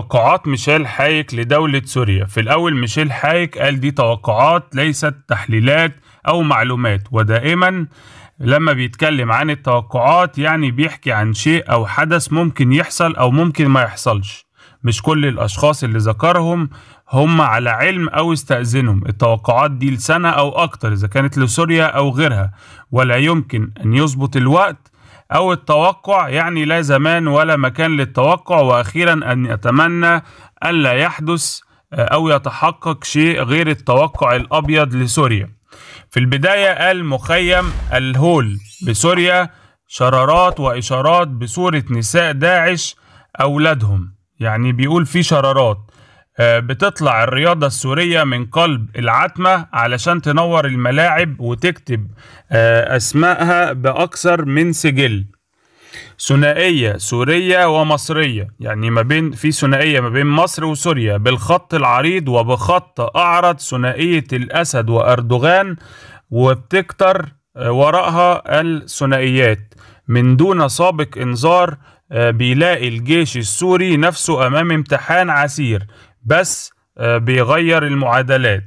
توقعات ميشيل حايك لدولة سوريا في الأول ميشيل حايك قال دي توقعات ليست تحليلات أو معلومات ودائما لما بيتكلم عن التوقعات يعني بيحكي عن شيء أو حدث ممكن يحصل أو ممكن ما يحصلش مش كل الأشخاص اللي ذكرهم هم على علم أو استأذنهم التوقعات دي لسنة أو أكتر إذا كانت لسوريا أو غيرها ولا يمكن أن يظبط الوقت أو التوقع يعني لا زمان ولا مكان للتوقع وأخيرا أن أتمنى ألا يحدث آه، أو يتحقق شيء غير التوقع الأبيض لسوريا في البداية قال مخيم الهول بسوريا شرارات وإشارات بصورة نساء داعش أولادهم يعني بيقول في شرارات آه، بتطلع الرياضة السورية من قلب العتمة علشان تنور الملاعب وتكتب آه، أسمائها بأكثر من سجل ثنائية سورية ومصرية يعني ما بين في ثنائية ما بين مصر وسوريا بالخط العريض وبخط أعرض ثنائية الأسد وأردوغان وبتكتر آه، وراءها الثنائيات من دون سابق إنذار بيلاقي الجيش السوري نفسه أمام امتحان عسير بس آه، بيغير المعادلات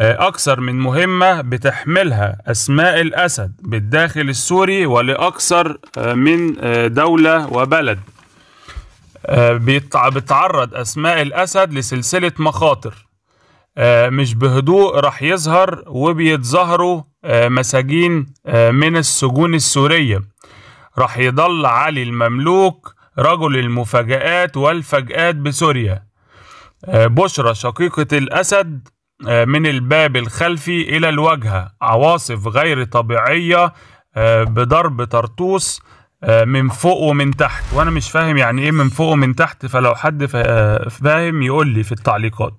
آه، أكثر من مهمة بتحملها أسماء الأسد بالداخل السوري ولأكثر آه، من دولة وبلد بتعرض أسماء الأسد لسلسلة مخاطر مش بهدوء راح يظهر وبيتظاهروا مساجين من السجون السورية راح يضل علي المملوك رجل المفاجآت والفجآت بسوريا آه، بشرى شقيقة الأسد آه، من الباب الخلفي إلى الواجهة عواصف غير طبيعية آه، بضرب طرطوس من فوق ومن تحت وأنا مش فاهم يعني إيه من فوق ومن تحت فلو حد فاهم يقول لي في التعليقات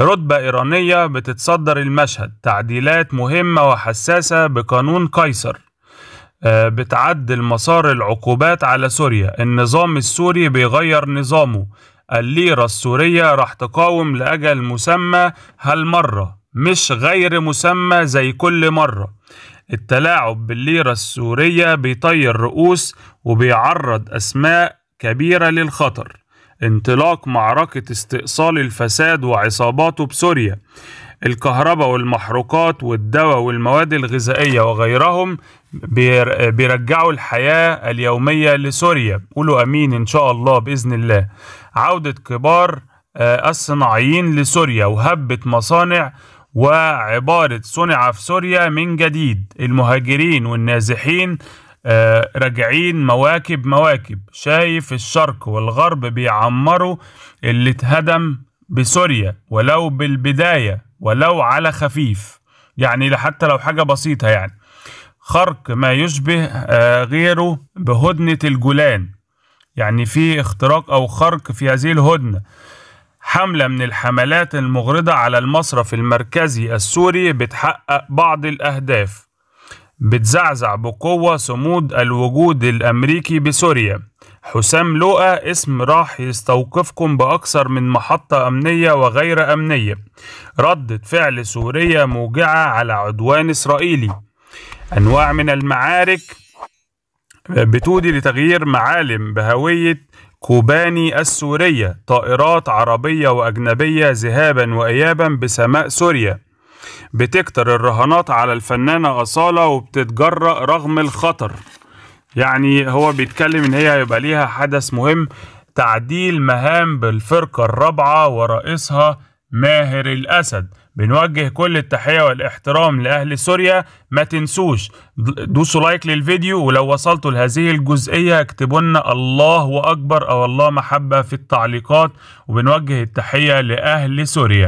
رتبة إيرانية بتتصدر المشهد تعديلات مهمة وحساسة بقانون قيصر بتعدل مسار العقوبات على سوريا النظام السوري بيغير نظامه الليرة السورية راح تقاوم لأجل مسمى هالمرة مش غير مسمى زي كل مرة التلاعب بالليرة السورية بيطير رؤوس وبيعرض أسماء كبيرة للخطر انطلاق معركة استئصال الفساد وعصاباته بسوريا الكهرباء والمحروقات والدواء والمواد الغذائية وغيرهم بيرجعوا الحياة اليومية لسوريا قولوا أمين إن شاء الله بإذن الله عودة كبار آه، الصناعيين لسوريا وهبة مصانع وعبارة صنع في سوريا من جديد المهاجرين والنازحين آه، راجعين مواكب مواكب شايف الشرق والغرب بيعمروا اللي اتهدم بسوريا ولو بالبداية ولو على خفيف يعني حتى لو حاجة بسيطة يعني خرق ما يشبه آه، غيره بهدنة الجولان يعني في اختراق أو خرق في هذه الهدنة حملة من الحملات المغرضة على المصرف المركزي السوري بتحقق بعض الأهداف بتزعزع بقوة صمود الوجود الأمريكي بسوريا حسام لؤة اسم راح يستوقفكم بأكثر من محطة أمنية وغير أمنية ردة فعل سورية موجعة على عدوان إسرائيلي أنواع من المعارك بتودي لتغيير معالم بهوية كوباني السورية طائرات عربية وأجنبية ذهابا وإيابا بسماء سوريا بتكتر الرهانات على الفنانة أصالة وبتتجرأ رغم الخطر يعني هو بيتكلم ان هي هيبقى ليها حدث مهم تعديل مهام بالفرقة الرابعة ورئيسها ماهر الأسد بنوجه كل التحية والاحترام لأهل سوريا ما تنسوش دوسوا لايك للفيديو ولو وصلتوا لهذه الجزئية اكتبوا لنا الله أكبر أو الله محبة في التعليقات وبنوجه التحية لأهل سوريا